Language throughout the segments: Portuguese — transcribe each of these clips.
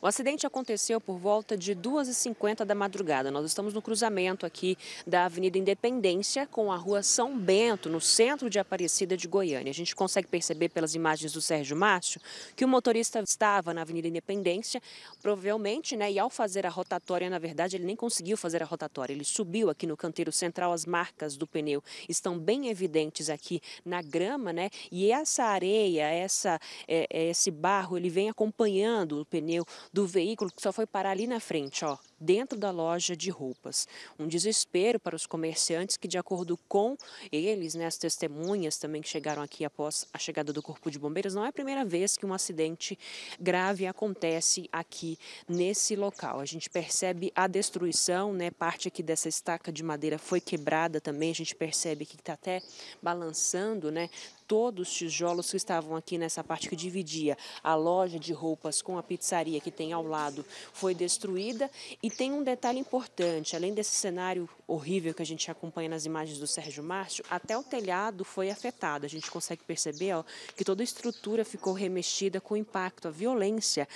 O acidente aconteceu por volta de 2h50 da madrugada. Nós estamos no cruzamento aqui da Avenida Independência com a Rua São Bento, no centro de Aparecida de Goiânia. A gente consegue perceber pelas imagens do Sérgio Márcio que o motorista estava na Avenida Independência, provavelmente, né, e ao fazer a rotatória, na verdade, ele nem conseguiu fazer a rotatória. Ele subiu aqui no canteiro central, as marcas do pneu estão bem evidentes aqui na grama, né? E essa areia, essa, é, é esse barro, ele vem acompanhando o pneu do veículo que só foi parar ali na frente, ó dentro da loja de roupas. Um desespero para os comerciantes que, de acordo com eles, né, as testemunhas também que chegaram aqui após a chegada do Corpo de Bombeiros, não é a primeira vez que um acidente grave acontece aqui nesse local. A gente percebe a destruição, né, parte aqui dessa estaca de madeira foi quebrada também, a gente percebe que está até balançando, né, todos os tijolos que estavam aqui nessa parte que dividia a loja de roupas com a pizzaria que tem ao lado foi destruída e e tem um detalhe importante, além desse cenário horrível que a gente acompanha nas imagens do Sérgio Márcio, até o telhado foi afetado. A gente consegue perceber ó, que toda a estrutura ficou remexida com o impacto, a violência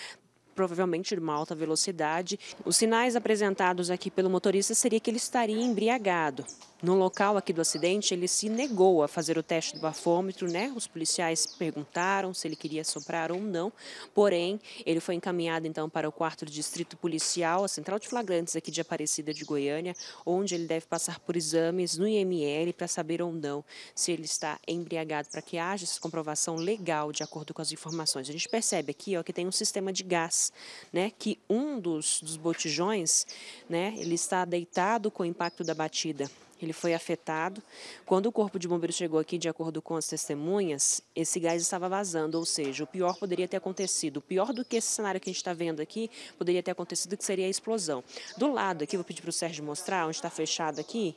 provavelmente de uma alta velocidade. Os sinais apresentados aqui pelo motorista seria que ele estaria embriagado. No local aqui do acidente, ele se negou a fazer o teste do bafômetro, né? Os policiais perguntaram se ele queria soprar ou não, porém, ele foi encaminhado então para o quarto do distrito policial, a central de flagrantes aqui de Aparecida de Goiânia, onde ele deve passar por exames no IML para saber ou não se ele está embriagado, para que haja essa comprovação legal de acordo com as informações. A gente percebe aqui ó, que tem um sistema de gás, né? Que um dos, dos botijões, né? Ele está deitado com o impacto da batida ele foi afetado. Quando o corpo de bombeiros chegou aqui, de acordo com as testemunhas, esse gás estava vazando, ou seja, o pior poderia ter acontecido. O pior do que esse cenário que a gente está vendo aqui poderia ter acontecido, que seria a explosão. Do lado aqui, vou pedir para o Sérgio mostrar, onde está fechado aqui.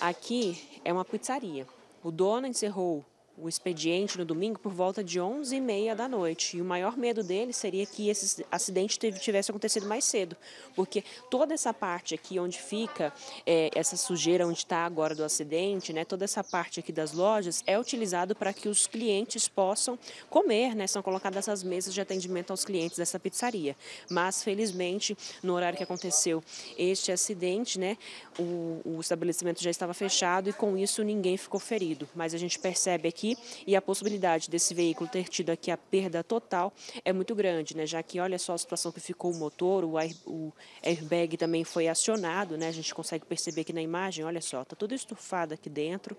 Aqui é uma pizzaria. O dono encerrou o expediente no domingo por volta de 11h30 da noite. E o maior medo dele seria que esse acidente tivesse acontecido mais cedo, porque toda essa parte aqui onde fica é, essa sujeira onde está agora do acidente, né, toda essa parte aqui das lojas é utilizado para que os clientes possam comer, né, são colocadas essas mesas de atendimento aos clientes dessa pizzaria. Mas, felizmente, no horário que aconteceu este acidente, né, o, o estabelecimento já estava fechado e com isso ninguém ficou ferido. Mas a gente percebe aqui aqui e a possibilidade desse veículo ter tido aqui a perda total é muito grande, né? Já que olha só a situação que ficou o motor, o, air, o airbag também foi acionado, né? A gente consegue perceber aqui na imagem, olha só, tá tudo estufado aqui dentro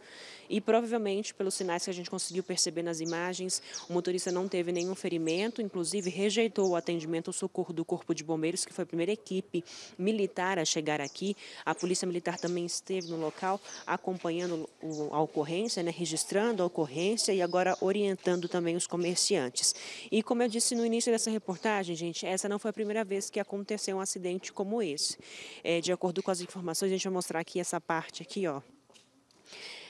e provavelmente pelos sinais que a gente conseguiu perceber nas imagens, o motorista não teve nenhum ferimento, inclusive rejeitou o atendimento, ao socorro do Corpo de Bombeiros, que foi a primeira equipe militar a chegar aqui. A Polícia Militar também esteve no local acompanhando a ocorrência, né? Registrando a ocorrência concorrência e agora orientando também os comerciantes. E como eu disse no início dessa reportagem, gente, essa não foi a primeira vez que aconteceu um acidente como esse. É, de acordo com as informações, a gente vai mostrar aqui essa parte aqui, ó.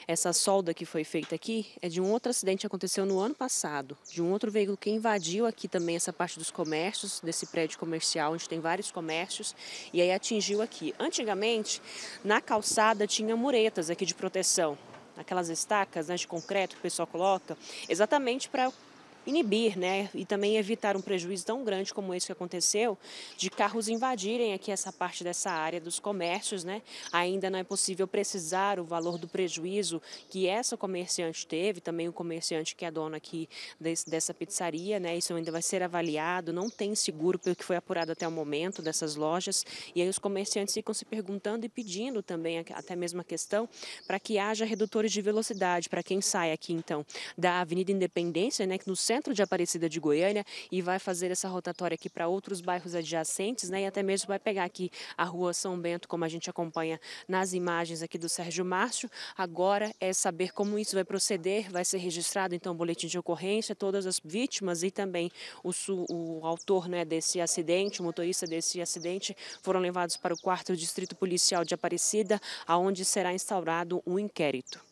Essa solda que foi feita aqui é de um outro acidente que aconteceu no ano passado, de um outro veículo que invadiu aqui também essa parte dos comércios, desse prédio comercial, onde tem vários comércios, e aí atingiu aqui. Antigamente, na calçada tinha muretas aqui de proteção, aquelas estacas né, de concreto que o pessoal coloca, exatamente para inibir né, e também evitar um prejuízo tão grande como esse que aconteceu, de carros invadirem aqui essa parte dessa área dos comércios. Né? Ainda não é possível precisar o valor do prejuízo que essa comerciante teve, também o comerciante que é dono aqui desse, dessa pizzaria. Né? Isso ainda vai ser avaliado, não tem seguro, pelo que foi apurado até o momento dessas lojas. E aí os comerciantes ficam se perguntando e pedindo também até mesmo a questão para que haja redutores de velocidade para quem sai aqui então da Avenida Independência, né, que no centro centro de Aparecida de Goiânia e vai fazer essa rotatória aqui para outros bairros adjacentes, né? E até mesmo vai pegar aqui a rua São Bento, como a gente acompanha nas imagens aqui do Sérgio Márcio. Agora é saber como isso vai proceder, vai ser registrado então o boletim de ocorrência, todas as vítimas e também o, o autor né, desse acidente, o motorista desse acidente, foram levados para o quarto distrito policial de Aparecida, aonde será instaurado um inquérito.